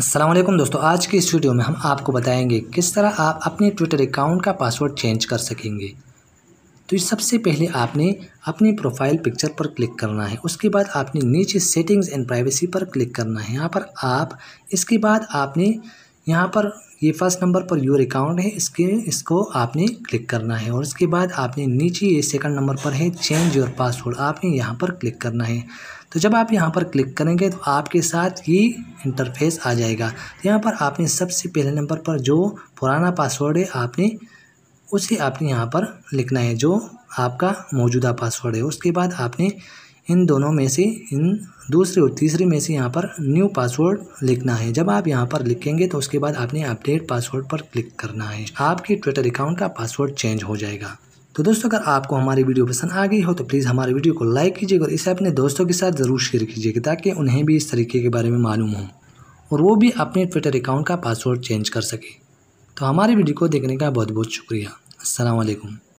असलम दोस्तों आज की इस वीडियो में हम आपको बताएंगे किस तरह आप अपने ट्विटर अकाउंट का पासवर्ड चेंज कर सकेंगे तो इस सबसे पहले आपने अपनी प्रोफाइल पिक्चर पर क्लिक करना है उसके बाद आपने नीचे सेटिंग्स एंड प्राइवेसी पर क्लिक करना है यहाँ पर आप इसके बाद आपने यहाँ पर ये फर्स्ट नंबर पर योर अकाउंट है इसके इसको आपने क्लिक करना है और इसके बाद आपने नीचे ये सेकंड नंबर पर है चेंज योर पासवर्ड आपने यहाँ पर क्लिक करना है तो जब आप यहाँ पर क्लिक करेंगे तो आपके साथ ये इंटरफेस आ जाएगा तो यहाँ पर आपने सबसे पहले नंबर पर जो पुराना पासवर्ड है आपने उसे आपने यहाँ पर लिखना है जो आपका मौजूदा पासवर्ड है उसके बाद आपने इन दोनों में से इन दूसरी और तीसरी में से यहाँ पर न्यू पासवर्ड लिखना है जब आप यहाँ पर लिखेंगे तो उसके बाद आपने अपडेट पासवर्ड पर क्लिक करना है आपके ट्विटर अकाउंट का पासवर्ड चेंज हो जाएगा तो दोस्तों अगर आपको हमारी वीडियो पसंद आ गई हो तो प्लीज़ हमारे वीडियो को लाइक कीजिएगा और इसे अपने दोस्तों के साथ ज़रूर शेयर कीजिएगा ताकि उन्हें भी इस तरीके के बारे में मालूम हो और वो भी अपने ट्विटर अकाउंट का पासवर्ड चेंज कर सके तो हमारी वीडियो को देखने का बहुत बहुत शुक्रिया असलकम